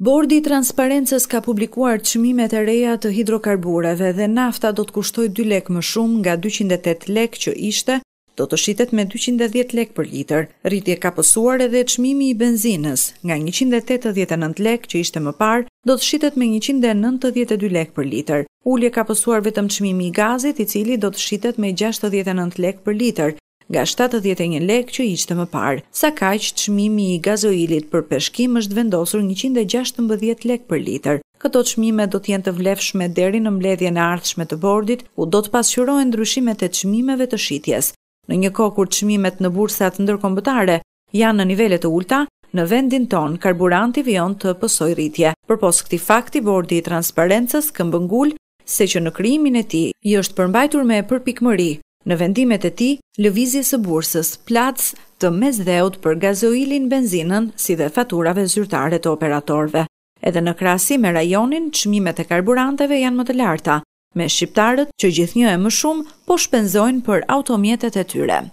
Bordi i transparencës ka publikuar çmimet e reja të hidrokarbureve dhe nafta do të kushtojë 2 lekë më shumë, nga 208 lekë që ishte, do të shitet me 210 lekë për litër. Rritje ka pësuar edhe çmimi i benzinës, nga 189 lekë që ishte më parë, do të shitet me 192 lekë për litër. Ulje ka pësuar vetëm çmimi i gazit, i cili do të shitet me 69 lekë për litër nga 71 lek që ishte më parë. Sa kaq çmimi i gazoilit për peshkim është vendosur 116 lek për litër. Këto çmime do të jenë të vlefshme deri në mbledhjen e ardhshme të bordit, ku do të pasqyrohen ndryshimet e çmimeve të shitjes. Në një kohë kur çmimet në bursat ndërkombëtare janë në nivele të ulta, në vendin ton karburanti vion të pësoj rritje. Përpos këtij fakti bordi i transparencës këmbëngul se që në krijimin e tij i është përmbajtur me përpikmëri në vendimet e ti, lëvizje së bursës, plac të mezdheut për gazoilin benzinën si dhe faturave zyrtare të operatorve. Edhe në krasi me rajonin, qmimet e karburanteve janë më të larta, me shqiptarët që gjithnjë e më shumë po shpenzojnë për automjetet e tyre.